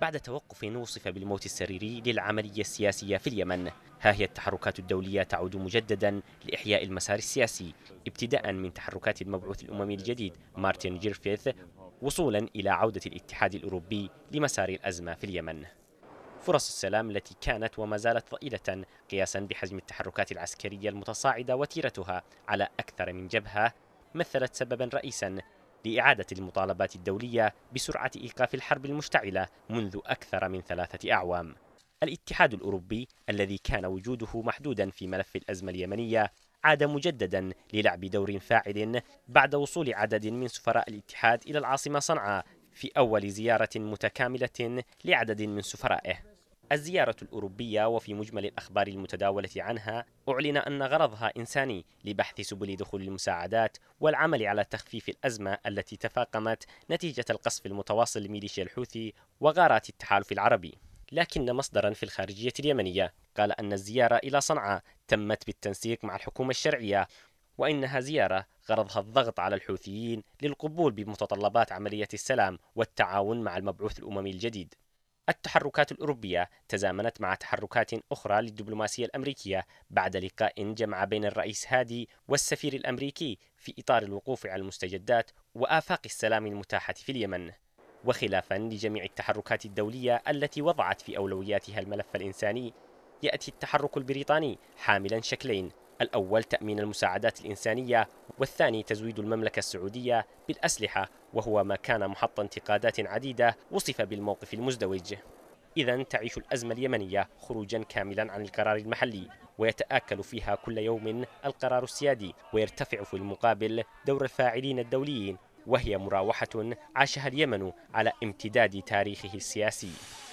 بعد توقف وصف بالموت السريري للعملية السياسية في اليمن ها هي التحركات الدولية تعود مجددا لإحياء المسار السياسي ابتداء من تحركات المبعوث الأممي الجديد مارتن جيرفيث وصولا إلى عودة الاتحاد الأوروبي لمسار الأزمة في اليمن فرص السلام التي كانت وما زالت ضئيلة قياسا بحجم التحركات العسكرية المتصاعدة وتيرتها على أكثر من جبهة مثلت سببا رئيسا لإعادة المطالبات الدولية بسرعة إيقاف الحرب المشتعلة منذ أكثر من ثلاثة أعوام. الاتحاد الأوروبي الذي كان وجوده محدودا في ملف الأزمة اليمنية عاد مجددا للعب دور فاعل بعد وصول عدد من سفراء الاتحاد إلى العاصمة صنعاء في أول زيارة متكاملة لعدد من سفرائه الزيارة الأوروبية وفي مجمل الأخبار المتداولة عنها أعلن أن غرضها إنساني لبحث سبل دخول المساعدات والعمل على تخفيف الأزمة التي تفاقمت نتيجة القصف المتواصل لميليشيا الحوثي وغارات التحالف العربي. لكن مصدرا في الخارجية اليمنية قال أن الزيارة إلى صنعاء تمت بالتنسيق مع الحكومة الشرعية وإنها زيارة غرضها الضغط على الحوثيين للقبول بمتطلبات عملية السلام والتعاون مع المبعوث الأممي الجديد. التحركات الأوروبية تزامنت مع تحركات أخرى للدبلوماسية الأمريكية بعد لقاء جمع بين الرئيس هادي والسفير الأمريكي في إطار الوقوف على المستجدات وآفاق السلام المتاحة في اليمن وخلافا لجميع التحركات الدولية التي وضعت في أولوياتها الملف الإنساني يأتي التحرك البريطاني حاملا شكلين الأول تأمين المساعدات الإنسانية والثاني تزويد المملكة السعودية بالأسلحة وهو ما كان محط انتقادات عديدة وصف بالموقف المزدوج إذا تعيش الأزمة اليمنية خروجا كاملا عن القرار المحلي ويتآكل فيها كل يوم القرار السيادي ويرتفع في المقابل دور الفاعلين الدوليين وهي مراوحة عاشها اليمن على امتداد تاريخه السياسي